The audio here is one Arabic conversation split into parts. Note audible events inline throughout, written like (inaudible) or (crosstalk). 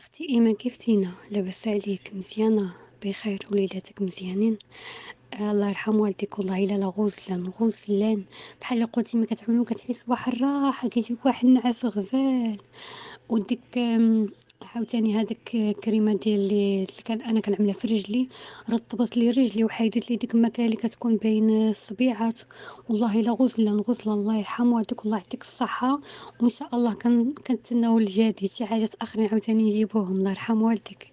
أختي إيما كيف تينا لاباس عليك مزيانة بخير وليلاتك مزيانين آه الله يرحم والديك والله الا لا غزلان غزلان بحال اللي قلتي ما كتعملو كتحس بواحد الراحه كيجيك واحد النعاس غزال وديك عاوتاني هذاك كريمه ديال اللي كان انا كنعملها في رجلي رطبت لي رجلي وحيدت لي ديك المكان اللي كتكون بين الصبيعات والله الا غزلا غزلا الله يرحمه هذوك الله يعطيك الصحه وان شاء الله كنتناو الجديد شي حاجات اخرين عاوتاني يجيبوهم الله يرحم والديك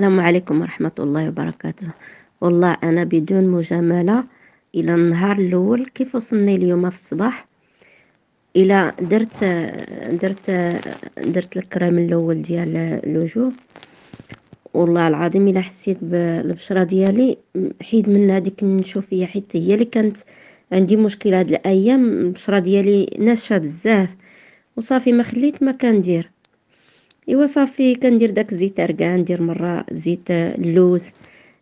السلام عليكم ورحمه الله وبركاته والله انا بدون مجامله الى النهار الاول كيف وصلني اليوم في الصباح الى درت درت درت الكريم الاول ديال الوجوه والله العظيم الا حسيت بالبشره ديالي حيد منها ديك النشوفيه حيت هي اللي كانت عندي مشكله هاد الايام البشره ديالي ناشفه بزاف وصافي ما خليت ما كندير ايوا صافي كندير داك الزيت اركان ندير مره زيت آه، اللوز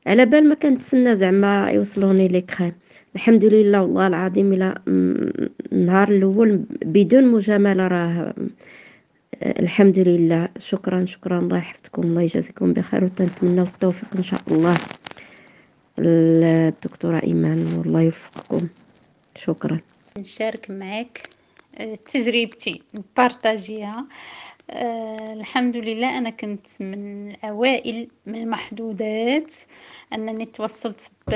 على بال ما كنتسنى زعما يوصلوني لي كريم الحمد لله والله العظيم الى النهار الاول بدون مجامله راه الحمد لله شكرا شكرا الله يحفظكم الله يجازيكم بخير وتنتمنى التوفيق ان شاء الله الدكتوره ايمان والله يوفقكم شكرا نشارك معك آه، تجربتي نبارطاجيها أه الحمد لله انا كنت من الاوائل من المحدودات انني توصلت ب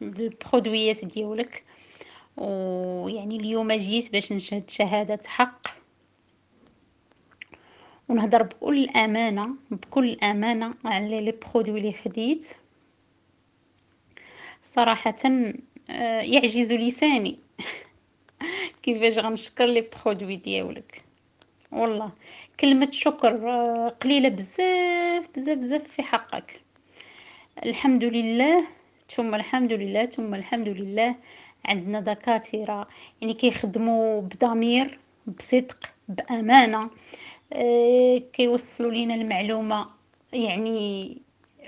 بالبرودويات ديالك ويعني اليوم جيت باش نشهد شهادة حق ونهضر بكل امانه بكل امانه على لي برودوي اللي خديت صراحه آه، يعجز لساني (laughs) كيفاش غنشكر لي برودوي ديالك والله كلمه شكر آه، قليله بزاف بزاف بزاف في حقك الحمد لله ثم الحمد لله ثم الحمد لله عندنا دكاتره يعني كيخدموا بضمير بصدق بامانه آه، كيوصلوا لينا المعلومه يعني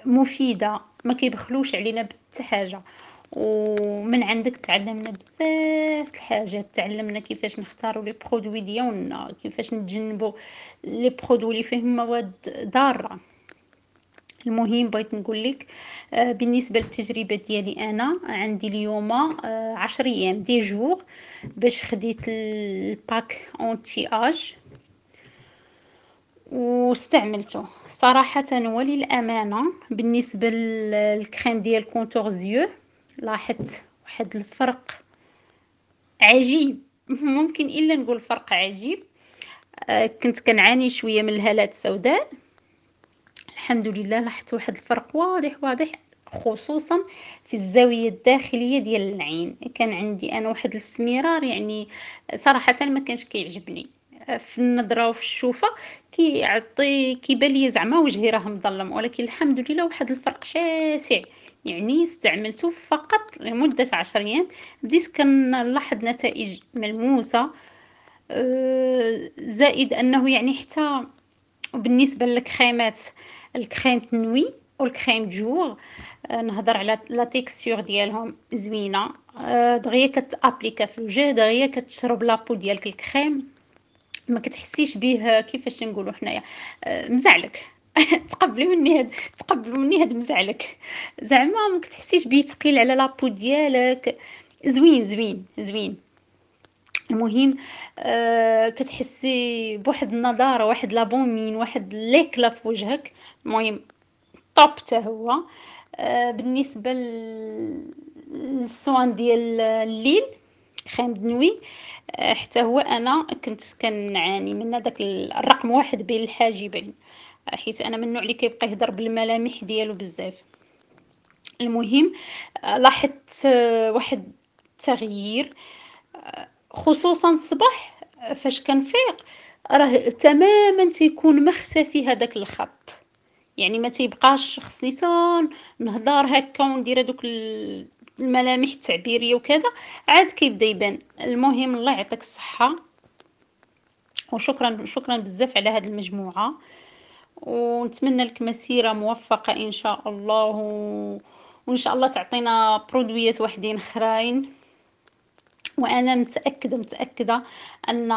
مفيده ما كيبخلوش علينا بحتى حاجه ومن عندك تعلمنا بزاف الحاجات تعلمنا كيفاش نختاروا لي برودوي ديالنا كيفاش نتجنبوا لي برودوي اللي فيهم مواد ضاره المهم بغيت نقول لك آه، بالنسبه للتجربه ديالي انا عندي اليوم 10 آه، ايام دي جور باش خديت الباك اونتي اج واستعملته صراحه وللامانه بالنسبه للكريم ديال كونتور زيو لاحظت واحد الفرق عجيب ممكن الا نقول فرق عجيب آه، كنت كنعاني شويه من الهالات السوداء الحمد لله لاحظت واحد الفرق واضح واضح خصوصا في الزاويه الداخليه ديال العين كان عندي انا واحد السمرار يعني صراحه ما كانش كيعجبني في النظره وفي الشوفه كيعطي كيبان لي زعما وجهي راه مظلم ولكن الحمد لله واحد الفرق شاسع يعني استعملته فقط لمده عشر ايام بديت كنلاحظ نتائج ملموسه أه، زائد انه يعني حتى وبالنسبه للكريمات الكريم تنوي والكريم جوغ آه، نهضر على لا تيكستور ديالهم زوينه آه، دغيا كتابليكا في الوجه دغيا كتشرب لابو ديالك الكريم ما كتحسيش به آه، كيفاش نقولوا حنايا مزعلك (laughs) تقبلي مني هاد تقبلوا مني هاد مزعلك زعما ما كتحسيش بيه ثقيل على لابو ديالك زوين زوين زوين المهم آه كتحسي بواحد النضاره واحد لابومين واحد ليكلا في وجهك المهم طوب حتى هو آه بالنسبه للسوان ديال الليل خيم دنوي آه، حتى هو انا كنت كنعاني من داك الرقم واحد بين الحاجبين حيت انا من النوع اللي كيبقى يهضر بالملامح ديالو بزاف المهم آه، لاحظت آه، واحد التغيير خصوصا الصباح فاش كنفيق راه تماما تيكون مختفي هذاك الخط يعني ما تيبقاش خصني نهضر هكا وندير هذوك الملامح التعبيريه وكذا عاد كيبدا يبان المهم الله يعطيك الصحه وشكرا شكرا بزاف على هذه المجموعه ونتمنى لك مسيره موفقه ان شاء الله و... وان شاء الله تعطينا برودويات واحدين اخرين وانا متاكده متاكده ان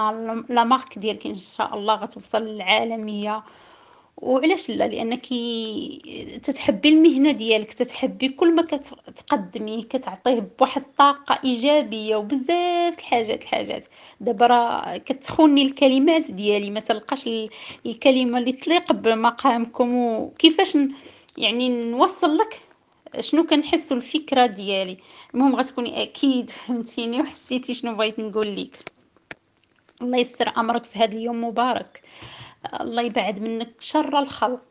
لا مارك ديالك ان شاء الله غتوصل للعالميه وعلاش لا لانك تتحبي المهنه ديالك تتحبي كل ما كتقدمي كتعطيه بواحد الطاقه ايجابيه وبزاف الحاجات الحاجات دابا راه كتخوني الكلمات ديالي ما تلقاش الكلمه اللي تليق بمقامكم وكيفاش يعني نوصل لك شنو كنحسو الفكره ديالي المهم غتكوني اكيد فهمتيني وحسيتي شنو بغيت نقول لك الله يسر امرك في هذا اليوم مبارك الله يبعد منك شر الخلق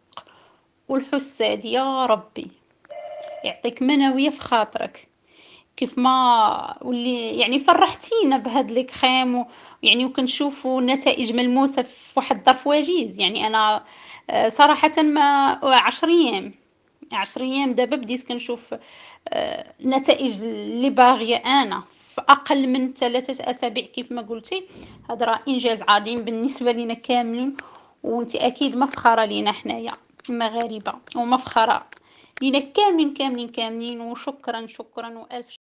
والحساد يا ربي يعطيك منويه في خاطرك كيف ما واللي يعني فرحتينا بهاد لي كريم يعني وكنشوفوا نتائج ملموسه في واحد الظرف وجيز يعني انا آه، صراحه ما 10 آه، ايام عشر ايام دابا بديت كنشوف النتائج آه، اللي باغيه انا في اقل من ثلاثه اسابيع كيف ما قلتي هذا راه انجاز عظيم بالنسبه لينا كاملين وانت اكيد مفخره لينا حنايا المغاربه ومفخره لينا كاملين كاملين كاملين وشكرا شكرا والف